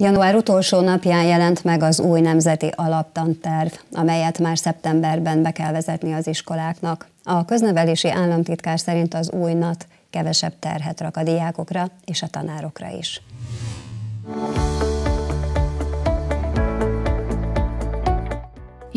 Január utolsó napján jelent meg az új nemzeti alaptanterv, amelyet már szeptemberben be kell vezetni az iskoláknak. A köznevelési államtitkár szerint az új NAT kevesebb terhet rak a diákokra és a tanárokra is.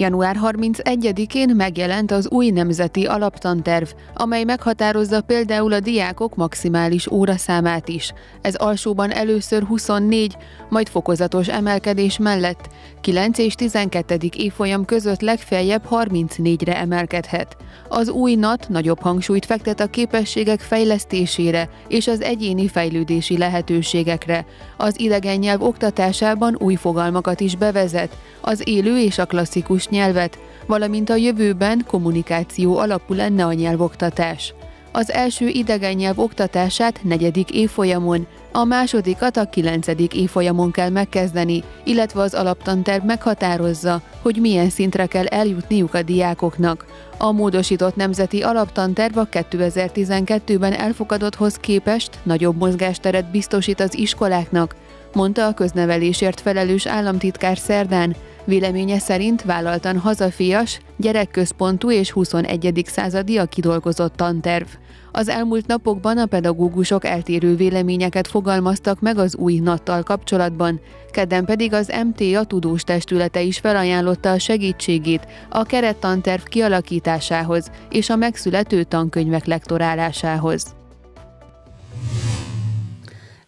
Január 31-én megjelent az új nemzeti alaptanterv, amely meghatározza például a diákok maximális óraszámát is. Ez alsóban először 24, majd fokozatos emelkedés mellett 9 és 12. évfolyam között legfeljebb 34-re emelkedhet. Az új NAT nagyobb hangsúlyt fektet a képességek fejlesztésére és az egyéni fejlődési lehetőségekre. Az idegen nyelv oktatásában új fogalmakat is bevezet, az élő és a klasszikus nyelvet, valamint a jövőben kommunikáció alapú lenne a nyelvoktatás. Az első idegen nyelv oktatását negyedik évfolyamon, a másodikat a kilencedik évfolyamon kell megkezdeni, illetve az alaptanterv meghatározza, hogy milyen szintre kell eljutniuk a diákoknak. A módosított nemzeti alaptanterv a 2012-ben elfogadotthoz képest nagyobb mozgásteret biztosít az iskoláknak, mondta a köznevelésért felelős államtitkár szerdán, Véleménye szerint vállaltan hazafias, gyerekközpontú és 21. századi a kidolgozott tanterv. Az elmúlt napokban a pedagógusok eltérő véleményeket fogalmaztak meg az új nattal kapcsolatban, kedden pedig az MTA tudós testülete is felajánlotta a segítségét a kerettanterv kialakításához és a megszülető tankönyvek lektorálásához.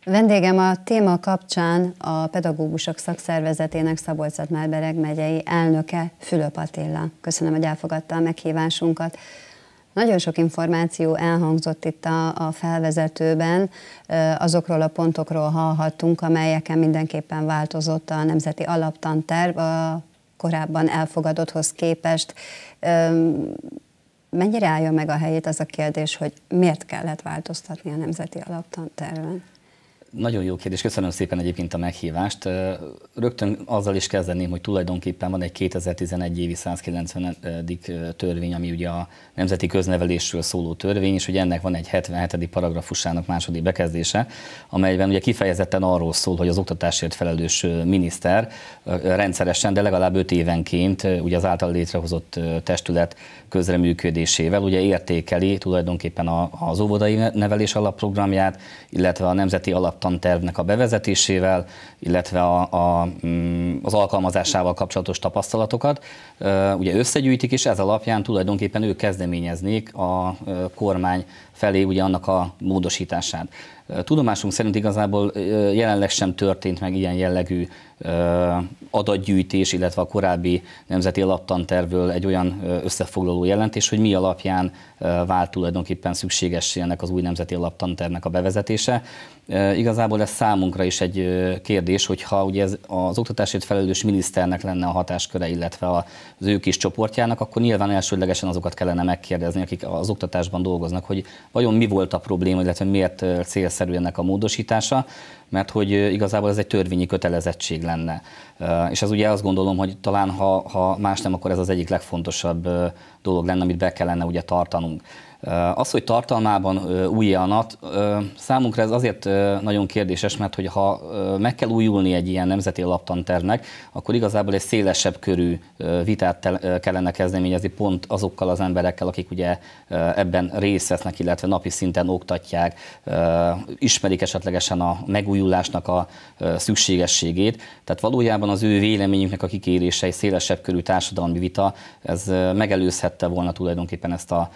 Vendégem a téma kapcsán a Pedagógusok Szakszervezetének szabolcs márbereg megyei elnöke Fülöp Attila. Köszönöm, hogy elfogadta a meghívásunkat. Nagyon sok információ elhangzott itt a, a felvezetőben, azokról a pontokról hallhattunk, amelyeken mindenképpen változott a Nemzeti Alaptanterv a korábban elfogadotthoz képest. Mennyire állja meg a helyét az a kérdés, hogy miért kellett változtatni a Nemzeti Alaptanterven? Nagyon jó kérdés, köszönöm szépen egyébként a meghívást. Rögtön azzal is kezdeném, hogy tulajdonképpen van egy 2011 évi 190. törvény, ami ugye a nemzeti köznevelésről szóló törvény, és ugye ennek van egy 77. paragrafusának második bekezdése, amelyben ugye kifejezetten arról szól, hogy az oktatásért felelős miniszter rendszeresen, de legalább 5 évenként ugye az által létrehozott testület közreműködésével ugye értékeli tulajdonképpen az óvodai nevelés alapprogramját, illetve a nemzeti alap tantervnek a bevezetésével, illetve a, a, mm, az alkalmazásával kapcsolatos tapasztalatokat. Ugye összegyűjtik, és ez alapján tulajdonképpen ők kezdeményeznék a kormány felé ugye annak a módosítását. Tudomásunk szerint igazából jelenleg sem történt meg ilyen jellegű adatgyűjtés, illetve a korábbi nemzeti alaptantervből egy olyan összefoglaló jelentés, hogy mi alapján vált tulajdonképpen szükségessé ennek az új nemzeti alaptantervnek a bevezetése. Igazából ez számunkra is egy kérdés, hogyha ugye ez az oktatásért felelős miniszternek lenne a hatásköre, illetve az ő kis csoportjának, akkor nyilván elsődlegesen azokat kellene megkérdezni, akik az oktatásban dolgoznak, hogy vajon mi volt a probléma, illetve miért célszerű ennek a módosítása, mert hogy igazából ez egy törvényi kötelezettség lenne lenne. És ez ugye azt gondolom, hogy talán ha, ha más nem, akkor ez az egyik legfontosabb dolog lenne, amit be kellene ugye tartanunk. Az, hogy tartalmában újjanat, számunkra ez azért nagyon kérdéses, mert hogy ha meg kell újulni egy ilyen nemzeti alaptantervnek, akkor igazából egy szélesebb körű vitát kellene kezdeményezni pont azokkal az emberekkel, akik ugye ebben részt vesznek, illetve napi szinten oktatják, ismerik esetlegesen a megújulásnak a szükségességét. Tehát valójában az ő véleményüknek a kikérése egy szélesebb körű társadalmi vita, ez megelőzhette volna tulajdonképpen ezt a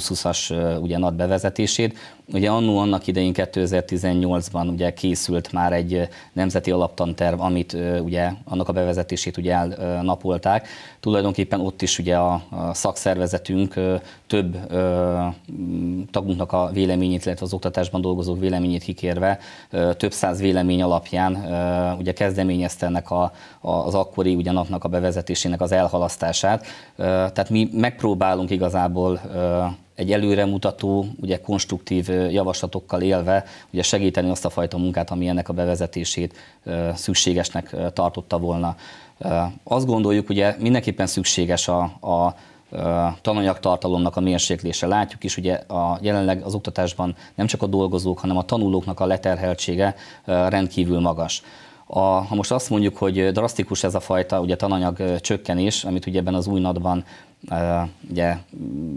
2020-as ugye NAT bevezetését. Ugye annó annak idején 2018-ban ugye készült már egy nemzeti alaptanterv, amit ugye annak a bevezetését ugye elnapolták. Tulajdonképpen ott is ugye a, szakszervezetünk több tagunknak a véleményét, illetve az oktatásban dolgozók véleményét kikérve több száz vélemény alapján ugye kezdeményezte ennek a, az akkori ugye napnak a bevezetésének az elhalasztását. Tehát mi megpróbálunk igazából egy előremutató, ugye konstruktív javaslatokkal élve ugye segíteni azt a fajta munkát, ami ennek a bevezetését szükségesnek tartotta volna. Azt gondoljuk, ugye mindenképpen szükséges a, a tananyagtartalomnak a mérséklése. Látjuk is, ugye a, jelenleg az oktatásban nem csak a dolgozók, hanem a tanulóknak a leterheltsége rendkívül magas. A, ha most azt mondjuk, hogy drasztikus ez a fajta ugye, tananyag csökkenés, amit ugye ebben az új nadban ugye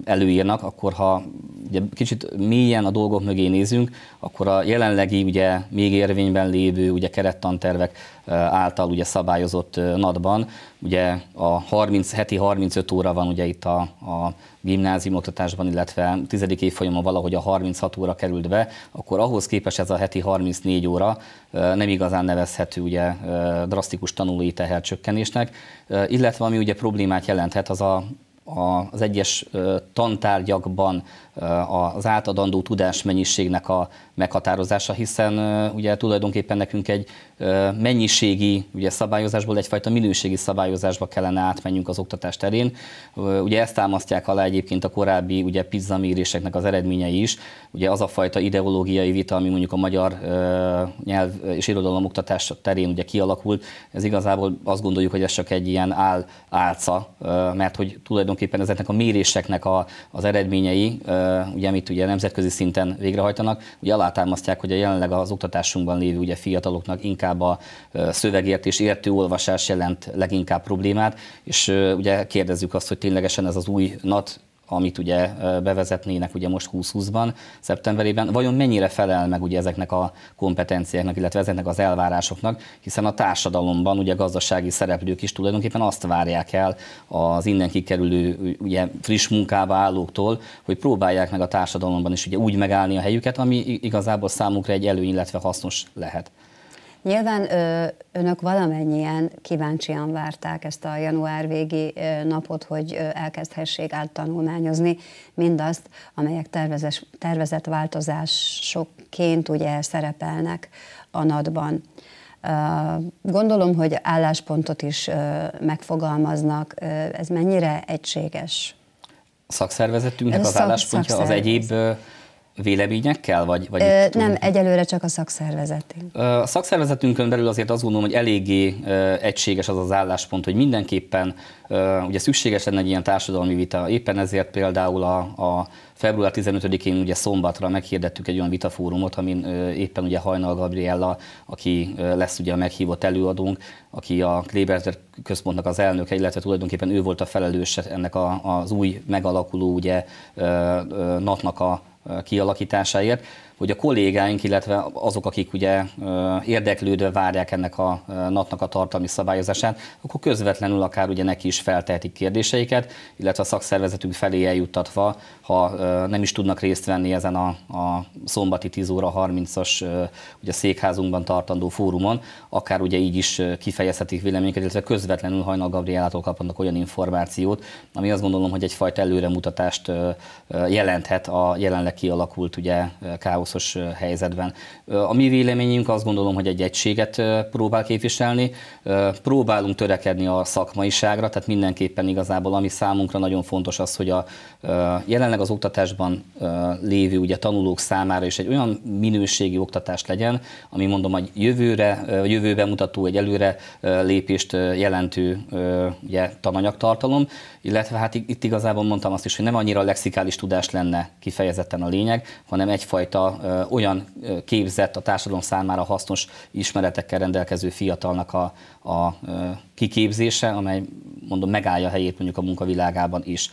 előírnak, akkor ha ugye kicsit mélyen a dolgok mögé nézünk, akkor a jelenlegi ugye még érvényben lévő ugye kerettantervek által ugye szabályozott NAD-ban, ugye a 30, heti 35 óra van ugye itt a, a gimnázium oktatásban, illetve tizedik évfolyamon valahogy a 36 óra került be, akkor ahhoz képest ez a heti 34 óra nem igazán nevezhető ugye drasztikus tanulói tehercsökkenésnek, illetve ami ugye problémát jelenthet, az a az egyes tantárgyakban az átadandó tudásmennyiségnek a meghatározása, hiszen ugye tulajdonképpen nekünk egy mennyiségi ugye, szabályozásból egyfajta minőségi szabályozásba kellene átmenjünk az oktatás terén. Ugye ezt támasztják alá egyébként a korábbi ugye pizza méréseknek az eredményei is. Ugye az a fajta ideológiai vita, ami mondjuk a magyar nyelv és irodalom oktatás terén ugye kialakult, ez igazából azt gondoljuk, hogy ez csak egy ilyen áll, álca, mert hogy tulajdonképpen ezeknek a méréseknek a, az eredményei, ugye amit ugye nemzetközi szinten végrehajtanak, ugye alátámasztják, hogy a jelenleg az oktatásunkban lévő ugye fiataloknak inkább a szövegért és értő olvasás jelent leginkább problémát, és ugye kérdezzük azt, hogy ténylegesen ez az új NAT amit ugye bevezetnének ugye most 2020-ban, szeptemberében, vajon mennyire felel meg ugye ezeknek a kompetenciáknak, illetve ezeknek az elvárásoknak, hiszen a társadalomban ugye gazdasági szereplők is tulajdonképpen azt várják el az innen kikerülő ugye friss munkába állóktól, hogy próbálják meg a társadalomban is ugye úgy megállni a helyüket, ami igazából számukra egy előny, illetve hasznos lehet. Nyilván ö, önök valamennyien kíváncsian várták ezt a január végi napot, hogy elkezdhessék áttanulmányozni mindazt, amelyek tervezes, tervezett változásokként ugye szerepelnek a NAD-ban. Gondolom, hogy álláspontot is megfogalmaznak. Ez mennyire egységes? Szakszervezetünknek az Szak, álláspontja az egyéb véleményekkel? Vagy, vagy Ö, itt, nem, egyelőre csak a szakszervezetünk. A szakszervezetünkön belül azért azt gondolom, hogy eléggé egységes az az álláspont, hogy mindenképpen ugye szükséges lenne egy ilyen társadalmi vita. Éppen ezért például a, a február 15-én ugye szombatra meghirdettük egy olyan vitafórumot, amin éppen ugye Hajnal Gabriella, aki lesz ugye a meghívott előadónk, aki a Kléber központnak az elnöke, illetve tulajdonképpen ő volt a felelős ennek a, az új megalakuló ugye napnak a kialakításáért hogy a kollégáink, illetve azok, akik ugye érdeklődve várják ennek a napnak a tartalmi szabályozását, akkor közvetlenül akár ugye neki is feltehetik kérdéseiket, illetve a szakszervezetünk felé eljuttatva, ha nem is tudnak részt venni ezen a, a szombati 10 óra 30-as ugye székházunkban tartandó fórumon, akár ugye így is kifejezhetik véleményüket, illetve közvetlenül Hajnal Gabriálától kapnak olyan információt, ami azt gondolom, hogy egyfajta előremutatást jelenthet a jelenleg kialakult ugye káosz harcos helyzetben. A mi véleményünk azt gondolom, hogy egy egységet próbál képviselni, próbálunk törekedni a szakmaiságra, tehát mindenképpen igazából ami számunkra nagyon fontos az, hogy a jelenleg az oktatásban lévő ugye tanulók számára is egy olyan minőségi oktatás legyen, ami mondom a jövőre, a jövőben mutató, egy előre lépést jelentő ugye, tananyagtartalom, illetve hát itt igazából mondtam azt is, hogy nem annyira lexikális tudás lenne kifejezetten a lényeg, hanem egyfajta olyan képzett, a társadalom számára hasznos ismeretekkel rendelkező fiatalnak a, a kiképzése, amely mondom megállja helyét mondjuk a munkavilágában is.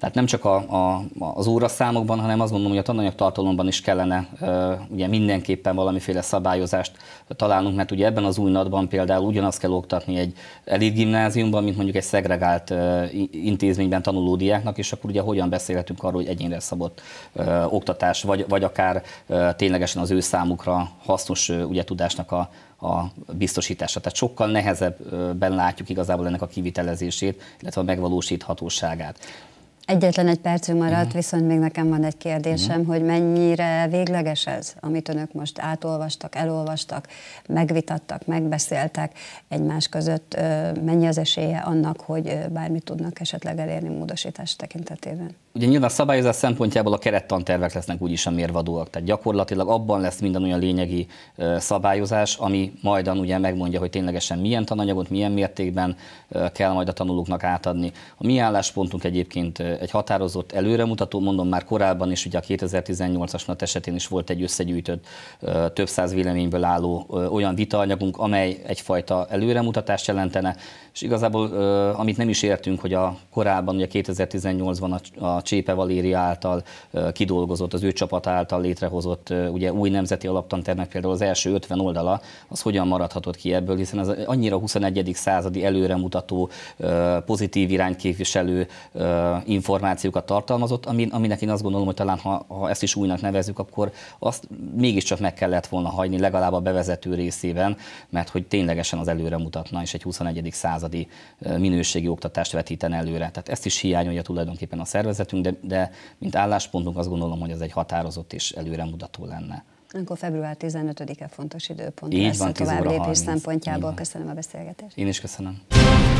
Tehát nem csak a, a, az óraszámokban, hanem azt gondolom, hogy a tananyag tartalomban is kellene e, ugye mindenképpen valamiféle szabályozást találnunk, mert ugye ebben az új nadban például ugyanazt kell oktatni egy elit gimnáziumban, mint mondjuk egy szegregált e, intézményben tanuló diáknak, és akkor ugye hogyan beszélhetünk arról, hogy egyénre szabott e, oktatás, vagy, vagy akár e, ténylegesen az ő számukra hasznos e, ugye tudásnak a, a biztosítása. Tehát sokkal nehezebben látjuk igazából ennek a kivitelezését, illetve a megvalósíthatóságát. Egyetlen egy percünk maradt, uh-huh. viszont még nekem van egy kérdésem, uh-huh. hogy mennyire végleges ez, amit önök most átolvastak, elolvastak, megvitattak, megbeszéltek egymás között. Mennyi az esélye annak, hogy bármit tudnak esetleg elérni módosítás tekintetében? ugye nyilván szabályozás szempontjából a kerettantervek lesznek úgyis a mérvadóak, tehát gyakorlatilag abban lesz minden olyan lényegi szabályozás, ami majdan ugye megmondja, hogy ténylegesen milyen tananyagot, milyen mértékben kell majd a tanulóknak átadni. A mi álláspontunk egyébként egy határozott előremutató, mondom már korábban is, ugye a 2018-as NAT esetén is volt egy összegyűjtött több száz véleményből álló olyan vitaanyagunk, amely egyfajta előremutatást jelentene, és igazából amit nem is értünk, hogy a korábban, ugye 2018-ban a a Csépe Valéria által kidolgozott, az ő csapat által létrehozott ugye új nemzeti alaptantervnek például az első 50 oldala, az hogyan maradhatott ki ebből, hiszen ez annyira 21. századi előremutató, pozitív irányképviselő információkat tartalmazott, aminek én azt gondolom, hogy talán ha, ha ezt is újnak nevezzük, akkor azt mégiscsak meg kellett volna hagyni, legalább a bevezető részében, mert hogy ténylegesen az előre mutatna, és egy 21. századi minőségi oktatást vetíten előre. Tehát ezt is hiányolja tulajdonképpen a szervezet, beszéltünk, de, de mint álláspontunk azt gondolom, hogy ez egy határozott és előremutató lenne. Akkor február 15-e fontos időpont Így lesz van, a tovább lépés szempontjából. Köszönöm a beszélgetést. Én is köszönöm.